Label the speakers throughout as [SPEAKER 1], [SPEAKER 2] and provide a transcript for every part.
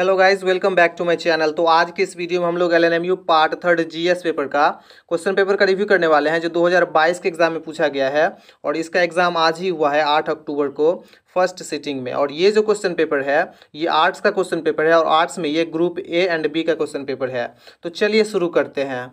[SPEAKER 1] hello guys welcome back to my channel तो आज के इस वीडियो में हम लोग L N M U part third GS paper का क्वेश्चन पेपर का रिव्यू करने वाले हैं जो 2022 के एग्ज़ाम में पूछा गया है और इसका एग्ज़ाम आज ही हुआ है 8 अक्टूबर को फर्स्ट सिटिंग में और ये जो क्वेश्चन पेपर है ये आर्ट्स का क्वेश्चन पेपर है और आर्ट्स में ये ग्रुप ए एंड बी का क्वेश्चन पेपर है तो चलिए शुरू करते हैं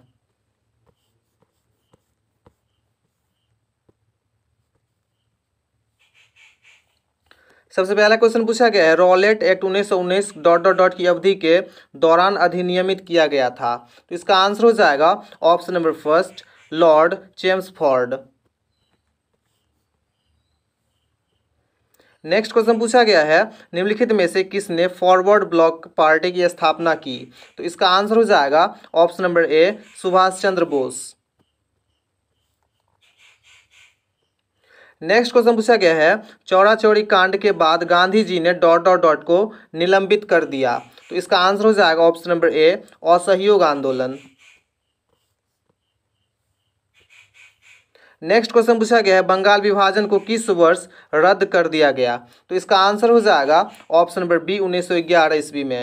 [SPEAKER 1] सबसे पहला क्वेश्चन पूछा गया है रॉलेट एक्ट उन्नीस सौ उन्नीस डॉट डॉट डॉट की अवधि के दौरान अधिनियमित किया गया था तो इसका आंसर हो जाएगा option number first Lord Chelmsford ford next question पूछा गया है निम्नलिखित में से किसने फॉरवर्ड ब्लॉक पार्टी की स्थापना की तो इसका आंसर हो जाएगा option number A Subhash Chandra Bose next question पूछा गया है चौरा चौरी कांड के बाद गांधी जी ने डॉट डॉट डॉट को निलंबित कर दिया तो इसका आंसर हो जाएगा ऑप्शन नंबर ए असहयोग आंदोलन नेक्स्ट क्वेश्चन पूछा गया है बंगाल विभाजन को किस वर्ष रद्द कर दिया गया तो इसका आंसर हो जाएगा ऑप्शन नंबर बी उन्नीस सौ ग्यारह ईस्वी में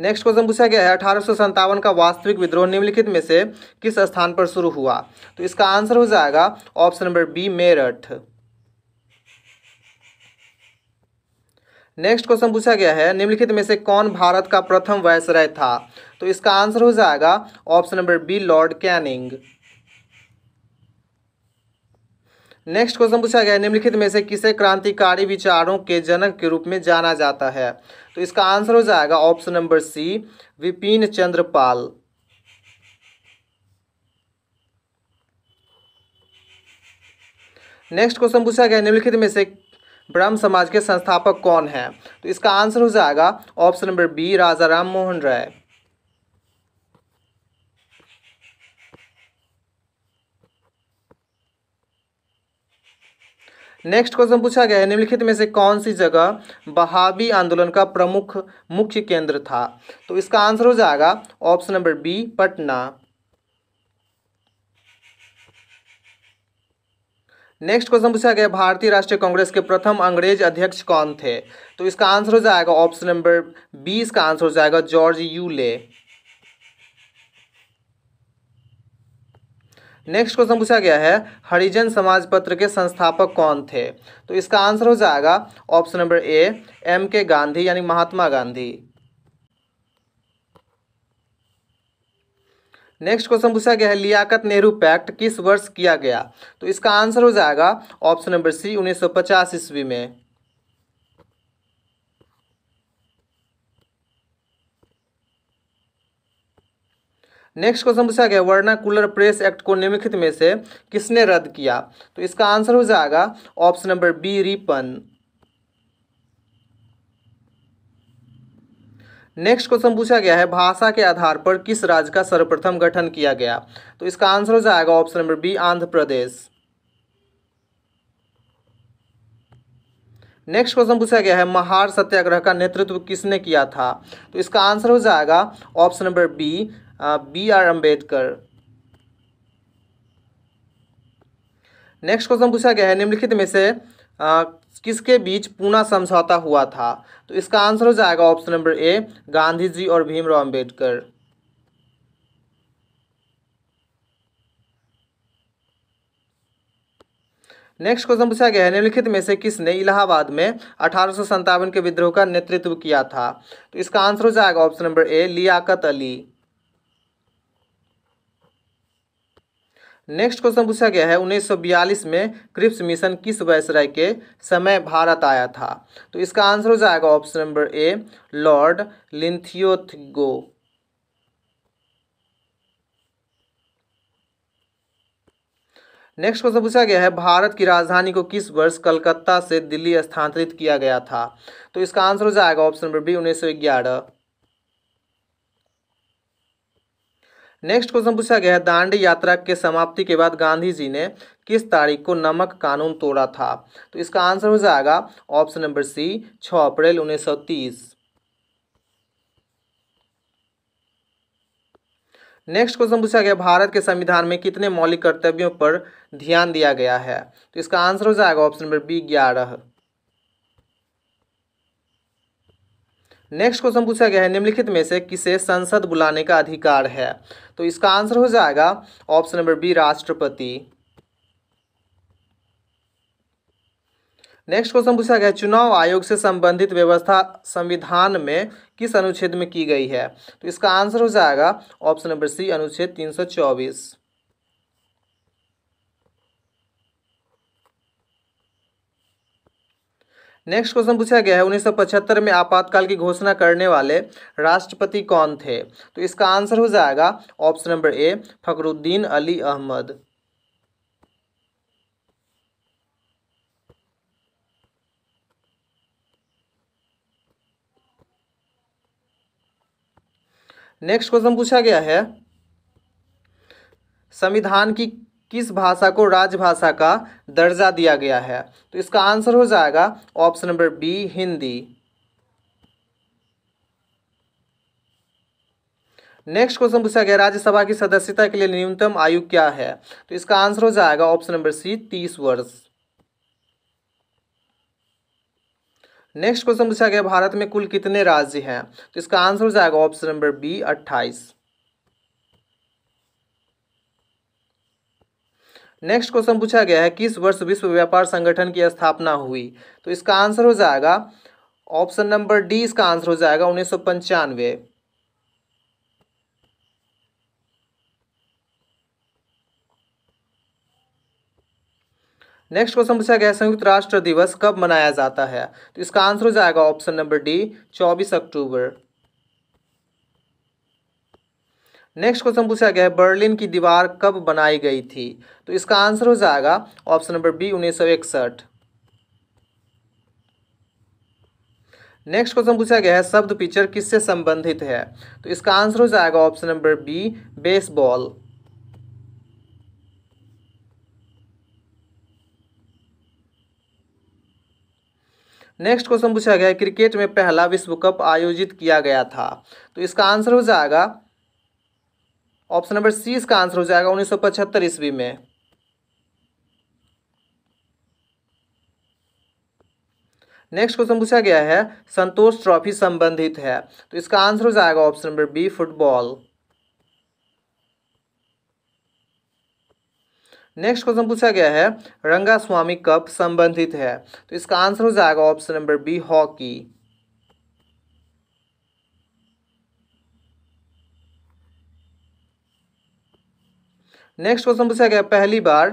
[SPEAKER 1] नेक्स्ट क्वेश्चन पूछा गया है अठारह का वास्तविक विद्रोह निम्नलिखित में से किस स्थान पर शुरू हुआ तो इसका आंसर हो जाएगा option number B Meerut next question पूछा गया है निम्नलिखित में से कौन भारत का प्रथम वायसराय था तो इसका आंसर हो जाएगा option number B Lord Canning next question पूछा गया है निम्नलिखित में से किसे क्रांतिकारी विचारों के जनक के रूप में जाना जाता है तो इसका आंसर हो जाएगा option number C Vipin Chandrapal next question पूछा गया निम्नलिखित में से ब्रह्म समाज के संस्थापक कौन है तो इसका आंसर हो जाएगा option number B Raja Ram Mohan Roy next question पूछा गया है निम्नलिखित में से कौन सी जगह बहावी आंदोलन का प्रमुख मुख्य केंद्र था तो इसका आंसर हो जाएगा option number B Patna next question पूछा गया भारतीय राष्ट्रीय कांग्रेस के प्रथम अंग्रेज अध्यक्ष कौन थे तो इसका आंसर हो जाएगा ऑप्शन नंबर बी इसका आंसर हो जाएगा जॉर्ज यूले नेक्स्ट क्वेश्चन पूछा गया है हरिजन समाज पत्र के संस्थापक कौन थे तो इसका आंसर हो जाएगा ऑप्शन नंबर ए एम के गांधी यानी महात्मा गांधी नेक्स्ट क्वेश्चन पूछा गया है लियाकत नेहरू पैक्ट किस वर्ष किया गया तो इसका आंसर हो जाएगा ऑप्शन नंबर सी उन्नीस सौ ईस्वी में नेक्स्ट क्वेश्चन पूछा गया कूलर प्रेस एक्ट को निम्नलिखित में से किसने रद्द किया तो इसका आंसर हो जाएगा option number B Ripon next question पूछा गया है भाषा के आधार पर किस राज्य का सर्वप्रथम गठन किया गया तो इसका आंसर हो जाएगा option number B Andhra Pradesh next question पूछा गया है महार सत्याग्रह का नेतृत्व किसने किया था तो इसका आंसर हो जाएगा option number B B R Ambedkar next question पूछा गया है निम्नलिखित में से आ, किसके बीच पूना समझौता हुआ था तो इसका आंसर हो जाएगा option number A Gandhi ji और भीमराव अंबेडकर नेक्स्ट क्वेश्चन पूछा गया है निम्नलिखित में से किसने इलाहाबाद में अठारह के विद्रोह का नेतृत्व किया था तो इसका आंसर हो जाएगा option number A Liaquat Ali next question पूछा गया है 1942 में क्रिप्स मिशन किस वायसराय के समय भारत आया था तो इसका आंसर हो जाएगा option number A Lord Linlithgow next question पूछा गया है भारत की राजधानी को किस वर्ष कलकत्ता से दिल्ली स्थानांतरित किया गया था तो इसका आंसर हो जाएगा ऑप्शन नंबर बी उन्नीस सौ ग्यारह नेक्स्ट क्वेश्चन पूछा गया है दांडी यात्रा के समाप्ति के बाद गांधी जी ने किस तारीख को नमक कानून तोड़ा था तो इसका आंसर हो जाएगा ऑप्शन नंबर सी छ अप्रैल उन्नीस सौ तीस नेक्स्ट क्वेश्चन पूछा गया भारत के संविधान में कितने मौलिक कर्तव्यों पर ध्यान दिया गया है तो इसका आंसर हो जाएगा ऑप्शन नंबर बी ग्यारह नेक्स्ट क्वेश्चन पूछा गया है निम्नलिखित में से किसे संसद बुलाने का अधिकार है तो इसका आंसर हो जाएगा ऑप्शन नंबर बी राष्ट्रपति नेक्स्ट क्वेश्चन पूछा गया चुनाव आयोग से संबंधित व्यवस्था संविधान में किस अनुच्छेद में की गई है तो इसका आंसर हो जाएगा ऑप्शन नंबर सी अनुच्छेद तीन सौ चौबीस नेक्स्ट क्वेश्चन पूछा गया है उन्नीस में आपातकाल की घोषणा करने वाले राष्ट्रपति कौन थे तो इसका आंसर हो जाएगा option number A Fakhruddin Ali Ahmed next question पूछा गया है संविधान की किस भाषा को राजभाषा का दर्जा दिया गया है तो इसका आंसर हो जाएगा option number B Hindi next question पूछा गया राज्यसभा की सदस्यता के लिए न्यूनतम आयु क्या है तो इसका आंसर हो जाएगा ऑप्शन नंबर सी तीस वर्ष नेक्स्ट क्वेश्चन पूछा गया भारत में कुल कितने राज्य हैं तो इसका आंसर हो जाएगा ऑप्शन नंबर बी अट्ठाईस नेक्स्ट क्वेश्चन पूछा गया है किस वर्ष विश्व व्यापार संगठन की स्थापना हुई तो इसका आंसर हो जाएगा ऑप्शन नंबर डी इसका आंसर हो जाएगा उन्नीस सौ पंचानवे नेक्स्ट क्वेश्चन पूछा गया है संयुक्त राष्ट्र दिवस कब मनाया जाता है तो इसका आंसर हो जाएगा option number D 24 October next question पूछा गया है बर्लिन की दीवार कब बनाई गई थी तो इसका आंसर हो जाएगा ऑप्शन नंबर बी उन्नीस सौ इकसठ नेक्स्ट क्वेश्चन पूछा गया है शब्द पिक्चर किससे संबंधित है तो इसका आंसर हो जाएगा option number B baseball next question पूछा गया है क्रिकेट में पहला विश्व कप आयोजित किया गया था तो इसका आंसर हो जाएगा ऑप्शन नंबर सी इसका आंसर हो जाएगा उन्नीस सौ पचहत्तर ईस्वी में नेक्स्ट क्वेश्चन पूछा गया है संतोष ट्रॉफी संबंधित है तो इसका आंसर हो जाएगा option number B football next question पूछा गया है रंगा स्वामी कप संबंधित है तो इसका आंसर हो जाएगा option number B hockey next question पूछा गया पहली बार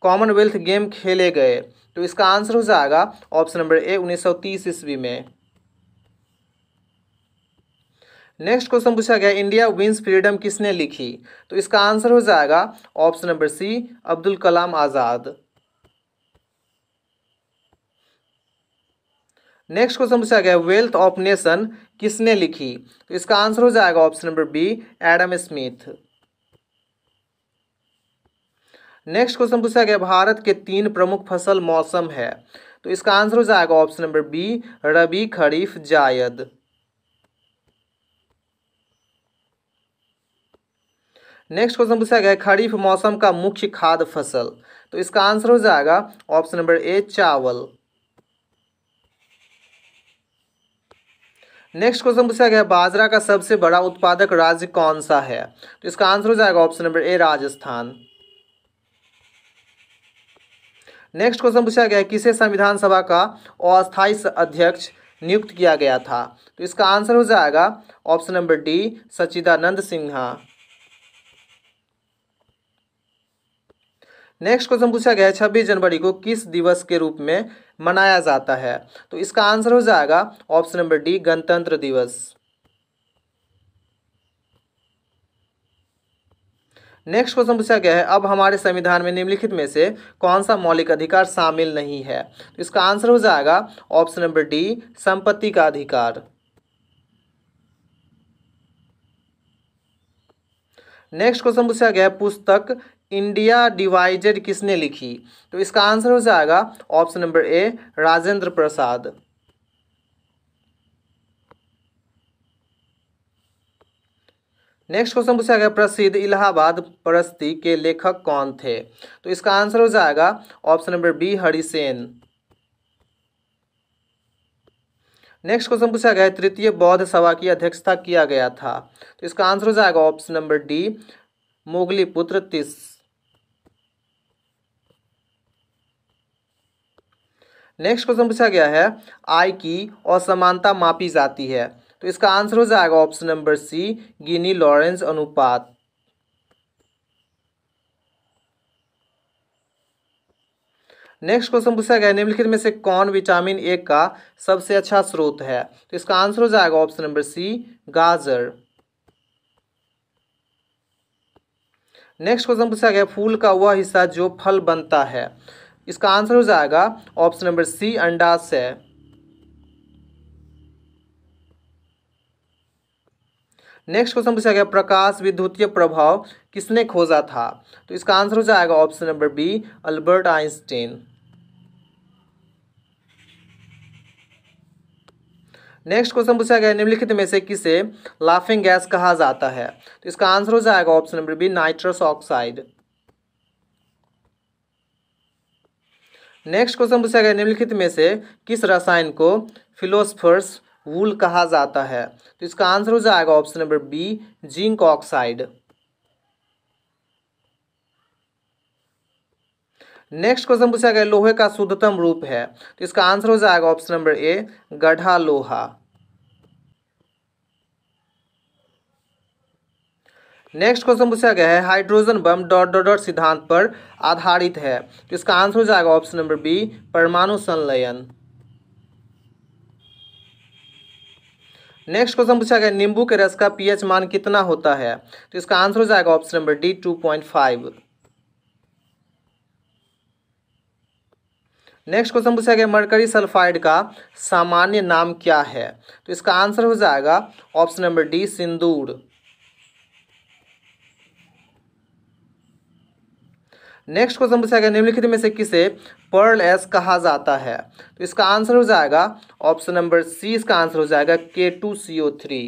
[SPEAKER 1] कॉमनवेल्थ गेम खेले गए तो इसका आंसर हो जाएगा ऑप्शन नंबर ए 1930 ईस्वी में नेक्स्ट क्वेश्चन पूछा गया इंडिया विंस फ्रीडम किसने लिखी तो इसका आंसर हो जाएगा option number C Abdul Kalam Azad next question पूछा गया वेल्थ ऑफ नेशन किसने लिखी तो इसका आंसर हो जाएगा option number B Adam Smith next question पूछा गया भारत के तीन प्रमुख फसल मौसम है तो इसका आंसर हो जाएगा option number B rabi kharif zaid next question पूछा गया खरीफ मौसम का मुख्य खाद्य फसल तो इसका आंसर हो जाएगा ऑप्शन नंबर ए चावल नेक्स्ट क्वेश्चन पूछा गया बाजरा का सबसे बड़ा उत्पादक राज्य कौन सा है तो इसका आंसर हो जाएगा option number A Rajasthan next question पूछा गया है किसे संविधान सभा का अस्थायी अध्यक्ष नियुक्त किया गया था तो इसका आंसर हो जाएगा option number D Sachchidanand Sinha next question पूछा गया है छब्बीस जनवरी को किस दिवस के रूप में मनाया जाता है तो इसका आंसर हो जाएगा ऑप्शन नंबर डी गणतंत्र दिवस नेक्स्ट क्वेश्चन पूछा गया है अब हमारे संविधान में निम्नलिखित में से कौन सा मौलिक अधिकार शामिल नहीं है तो इसका आंसर हो जाएगा ऑप्शन नंबर डी संपत्ति का अधिकार नेक्स्ट क्वेश्चन पूछा गया है पुस्तक इंडिया डिवाइडेड किसने लिखी तो इसका आंसर हो जाएगा option number A Rajendra Prasad next question पूछा गया प्रसिद्ध इलाहाबाद परस्ती के लेखक कौन थे तो इसका आंसर हो जाएगा option number B Harisen next question पूछा गया तृतीय बौद्ध सभा की अध्यक्षता किया गया था तो इसका आंसर हो जाएगा ऑप्शन नंबर डी मोगली पुत्र तिस नेक्स्ट क्वेश्चन पूछा गया है आय की असमानता मापी जाती है तो इसका आंसर हो जाएगा option number C Gini Lorenz अनुपात नेक्स्ट क्वेश्चन पूछा गया निम्नलिखित में से कौन विटामिन ए का सबसे अच्छा स्रोत है तो इसका आंसर हो जाएगा ऑप्शन नंबर सी गाजर नेक्स्ट क्वेश्चन पूछा गया फूल का वह हिस्सा जो फल बनता है इसका आंसर हो जाएगा ऑप्शन नंबर सी अंडाशय नेक्स्ट क्वेश्चन पूछा गया प्रकाश विद्युतीय प्रभाव किसने खोजा था तो इसका आंसर हो जाएगा option number B Albert Einstein next question पूछा गया निम्नलिखित में से किसे लाफिंग गैस कहा जाता है तो इसका आंसर हो जाएगा option number B nitrous oxide next question पूछा गया निम्नलिखित में से किस रसायन को फिलोसफर्स वूल कहा जाता है तो इसका आंसर हो जाएगा option number B zinc oxide next question पूछा गया लोहे का शुद्धतम रूप है तो इसका आंसर हो जाएगा ऑप्शन नंबर ए गढ़ा लोहा नेक्स्ट क्वेश्चन पूछा गया है hydrogen bomb dot dot dot सिद्धांत पर आधारित है तो इसका आंसर हो जाएगा ऑप्शन नंबर बी परमाणु संलयन नेक्स्ट क्वेश्चन पूछा गया नींबू के रस का पीएच मान कितना होता है तो इसका आंसर हो जाएगा option number D two point five next question पूछा गया मरकरी सल्फाइड का सामान्य नाम क्या है तो इसका आंसर हो जाएगा ऑप्शन नंबर डी सिंदूर नेक्स्ट क्वेश्चन पूछा गया निम्नलिखित में से किसे पर्ल एस कहा जाता है तो इसका आंसर हो जाएगा ऑप्शन नंबर सी इसका आंसर हो जाएगा K two C O three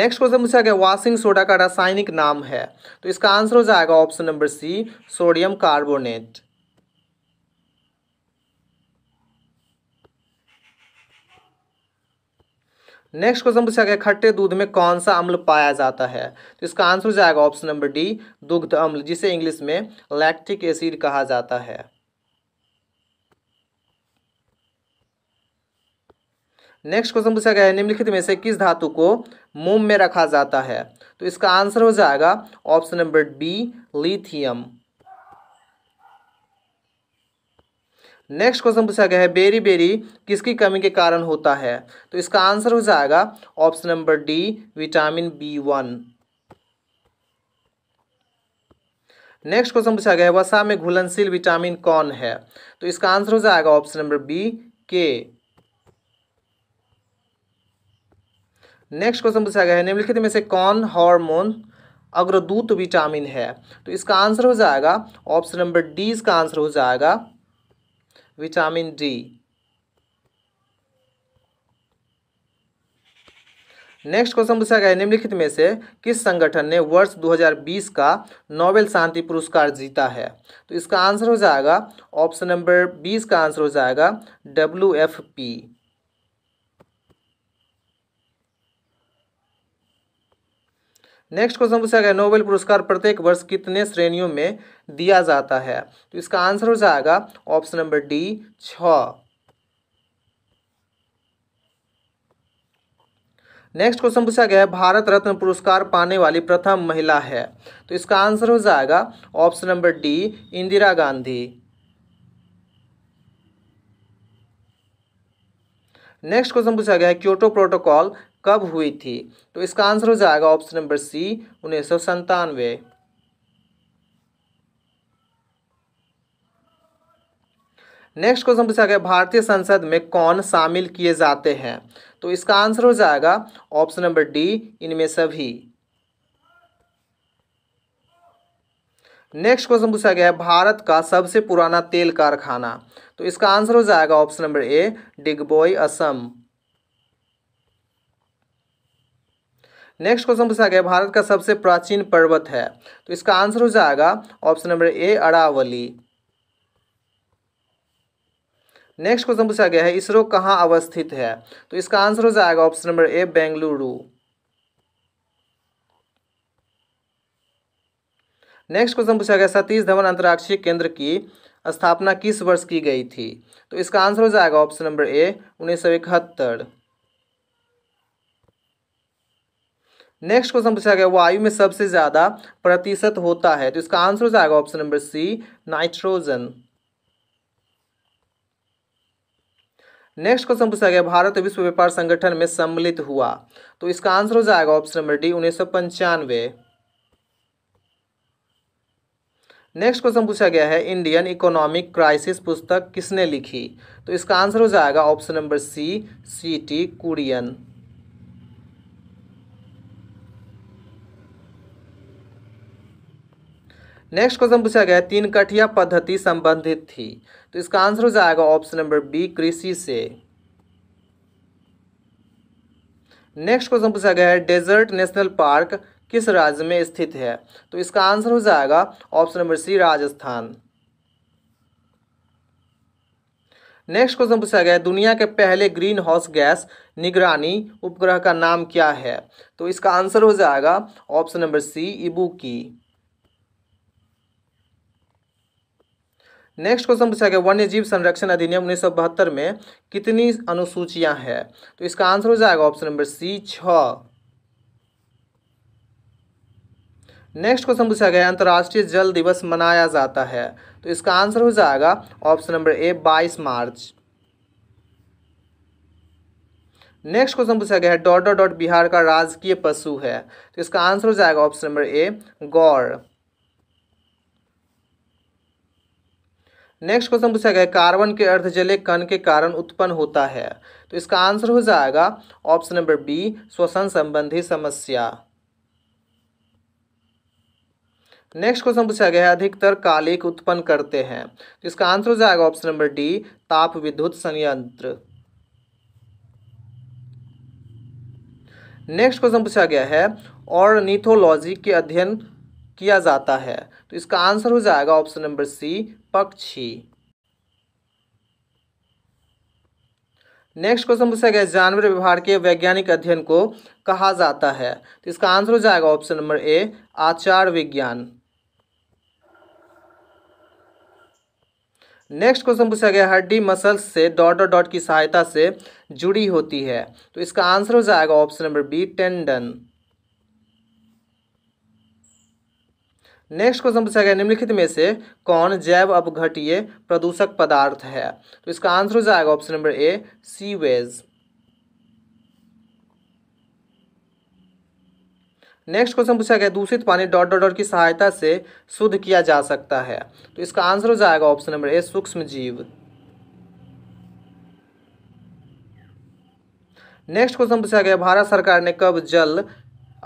[SPEAKER 1] next question पूछा गया वाशिंग सोडा का रासायनिक नाम है तो इसका आंसर हो जाएगा option number C sodium carbonate next question पूछा गया खट्टे दूध में कौन सा अम्ल पाया जाता है तो इसका आंसर हो जाएगा ऑप्शन नंबर डी दुग्ध अम्ल जिसे इंग्लिश में लैक्टिक एसिड कहा जाता है नेक्स्ट क्वेश्चन पूछा गया है निम्नलिखित में से किस धातु को मोम में रखा जाता है तो इसका आंसर हो जाएगा option number B lithium next question पूछा गया है बेरी बेरी किसकी कमी के कारण होता है तो इसका आंसर हो जाएगा option number D vitamin B one next question पूछा गया है वसा में घुलनशील विटामिन कौन है तो इसका आंसर हो जाएगा option number B K next question पूछा गया है निम्नलिखित में से कौन हार्मोन अग्रदूत विटामिन है तो इसका आंसर हो जाएगा ऑप्शन नंबर डी इसका आंसर हो जाएगा विटामिन डी नेक्स्ट क्वेश्चन पूछा गया है निम्नलिखित में से किस संगठन ने वर्ष 2020 का नोबेल शांति पुरस्कार जीता है तो इसका आंसर हो जाएगा ऑप्शन नंबर बीस का आंसर हो जाएगा W F P next question पूछा गया नोबेल पुरस्कार प्रत्येक वर्ष कितने श्रेणियों में दिया जाता है तो इसका आंसर हो जाएगा ऑप्शन नंबर डी छ नेक्स्ट क्वेश्चन पूछा गया है भारत रत्न पुरस्कार पाने वाली प्रथम महिला है तो इसका आंसर हो जाएगा option number D Indira Gandhi next question पूछा गया है क्योटो प्रोटोकॉल कब हुई थी तो इसका आंसर हो जाएगा ऑप्शन नंबर सी उन्नीस सौ संतानवे नेक्स्ट क्वेश्चन पूछा गया भारतीय संसद में कौन शामिल किए जाते हैं तो इसका आंसर हो जाएगा ऑप्शन नंबर डी इनमें सभी नेक्स्ट क्वेश्चन पूछा गया है भारत का सबसे पुराना तेल कारखाना तो इसका आंसर हो जाएगा option number A Digboi Assam next question पूछा गया भारत का सबसे प्राचीन पर्वत है तो इसका आंसर हो जाएगा option number A Aravalli next question पूछा गया है इसरो कहाँ अवस्थित है तो इसका आंसर हो जाएगा option number A Bengaluru next question पूछा गया सतीश धवन अंतर्राष्ट्रीय केंद्र की स्थापना किस वर्ष की गई थी तो इसका आंसर हो जाएगा ऑप्शन नंबर ए उन्नीस सौ इकहत्तर नेक्स्ट क्वेश्चन पूछा गया वायु में सबसे ज़्यादा प्रतिशत होता है तो इसका आंसर हो जाएगा option number C nitrogen next question पूछा गया भारत विश्व व्यापार संगठन में सम्मिलित हुआ तो इसका आंसर हो जाएगा ऑप्शन नंबर डी उन्नीस नेक्स्ट क्वेश्चन पूछा गया है इंडियन इकोनॉमिक क्राइसिस पुस्तक किसने लिखी तो इसका आंसर हो जाएगा option number C C T Kurien next question पूछा गया तीन कठिया पद्धति संबंधित थी तो इसका आंसर हो जाएगा ऑप्शन नंबर बी कृषि से नेक्स्ट क्वेश्चन पूछा गया है डेजर्ट नेशनल पार्क किस राज्य में स्थित है तो इसका आंसर हो जाएगा option number C Rajasthan next question पूछा गया है दुनिया के पहले ग्रीन हाउस गैस निगरानी उपग्रह का नाम क्या है तो इसका आंसर हो जाएगा ऑप्शन नंबर सी इबू की नेक्स्ट क्वेश्चन पूछा गया वन्य जीव संरक्षण अधिनियम उन्नीस में कितनी अनुसूचियां हैं तो इसका आंसर हो जाएगा ऑप्शन नंबर सी छ नेक्स्ट क्वेश्चन पूछा गया अंतर्राष्ट्रीय जल दिवस मनाया जाता है तो इसका आंसर हो जाएगा ऑप्शन नंबर ए 22 मार्च नेक्स्ट क्वेश्चन पूछा गया है डॉट डॉट डॉट बिहार का राजकीय पशु है तो इसका आंसर हो जाएगा ऑप्शन नंबर ए गौर नेक्स्ट क्वेश्चन पूछा गया कार्बन के अर्धजले कण के कारण उत्पन्न होता है तो इसका आंसर हो जाएगा ऑप्शन नंबर बी श्वसन संबंधी समस्या नेक्स्ट क्वेश्चन पूछा गया है अधिकतर कालिक उत्पन्न करते हैं तो इसका आंसर हो जाएगा ऑप्शन नंबर डी ताप विद्युत संयंत्र नेक्स्ट क्वेश्चन पूछा गया है और नीथोलॉजी के अध्ययन किया जाता है तो इसका आंसर हो जाएगा ऑप्शन नंबर सी पक्षी नेक्स्ट क्वेश्चन पूछा गया जानवर व्यवहार के वैज्ञानिक अध्ययन को कहा जाता है तो इसका आंसर हो जाएगा ऑप्शन नंबर ए आचार विज्ञान नेक्स्ट क्वेश्चन पूछा गया हड्डी मसल्स से डॉट डॉट डॉट की सहायता से जुड़ी होती है तो इसका आंसर हो जाएगा option number B tendon next question पूछा गया निम्नलिखित में से कौन जैव अपघटीय प्रदूषक पदार्थ है तो इसका आंसर हो जाएगा option number A sewage next question पूछा गया दूषित पानी डॉट डॉट डॉट की सहायता से शुद्ध किया जा सकता है तो इसका आंसर हो जाएगा ऑप्शन नंबर ए सूक्ष्म जीव नेक्स्ट क्वेश्चन पूछा गया भारत सरकार ने कब जल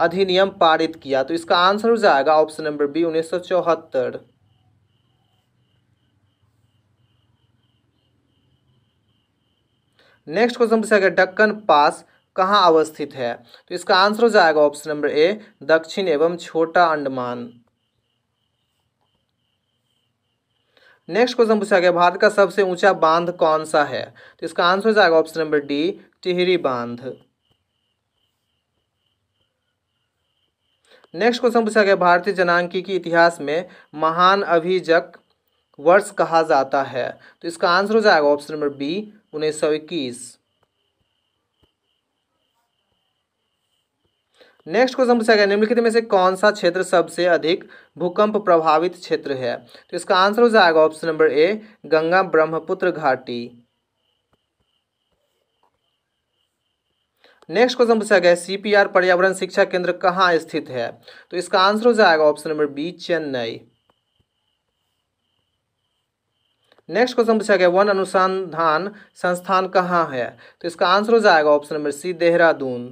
[SPEAKER 1] अधिनियम पारित किया तो इसका आंसर हो जाएगा ऑप्शन नंबर बी उन्नीस सौ चौहत्तर नेक्स्ट क्वेश्चन पूछा गया डक्कन पास कहाँ अवस्थित है तो इसका आंसर हो जाएगा ऑप्शन नंबर ए दक्षिण एवं छोटा अंडमान नेक्स्ट क्वेश्चन पूछा गया भारत का सबसे ऊंचा बांध कौन सा है तो इसका आंसर हो जाएगा ऑप्शन नंबर डी टिहरी बांध नेक्स्ट क्वेश्चन पूछा गया भारतीय की इतिहास में महान अभिजक वर्ष कहा जाता है तो इसका आंसर हो जाएगा ऑप्शन नंबर बी उन्नीस सौ इक्कीस नेक्स्ट क्वेश्चन पूछा गया निम्नलिखित में से कौन सा क्षेत्र सबसे अधिक भूकंप प्रभावित क्षेत्र है तो इसका आंसर हो जाएगा option number A Ganga Brahmaputra घाटी नेक्स्ट क्वेश्चन पूछा गया है सीपीआर पर्यावरण शिक्षा केंद्र कहाँ स्थित है तो इसका आंसर हो जाएगा option number B Chennai next question पूछा गया वन अनुसंधान संस्थान कहाँ है तो इसका आंसर हो जाएगा option number C Dehradun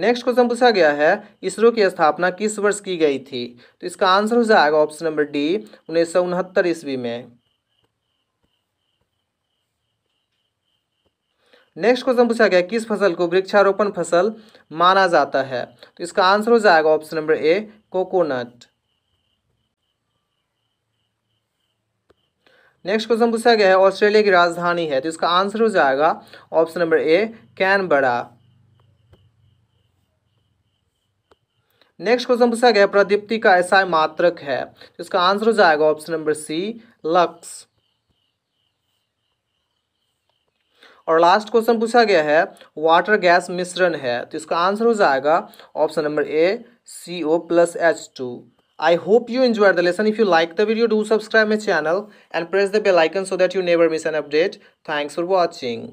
[SPEAKER 1] next question पूछा गया है इसरो की स्थापना किस वर्ष की गई थी तो इसका आंसर हो जाएगा ऑप्शन नंबर डी उन्नीस सौ ईस्वी में नेक्स्ट क्वेश्चन पूछा गया किस फसल को वृक्षारोपण फसल माना जाता है तो इसका आंसर हो जाएगा option number A coconut next question पूछा गया है ऑस्ट्रेलिया की राजधानी है तो इसका आंसर हो जाएगा option number A Canberra next question पूछा गया प्रदीप्ति का ऐसा मात्रक है तो इसका आंसर हो जाएगा ऑप्शन नंबर सी लक्स और लास्ट क्वेश्चन पूछा गया है वाटर गैस मिश्रण है तो इसका आंसर हो जाएगा option number A C O plus H two I hope you enjoy the lesson if you like the video do subscribe my channel and press the bell icon so that you never miss an update thanks for watching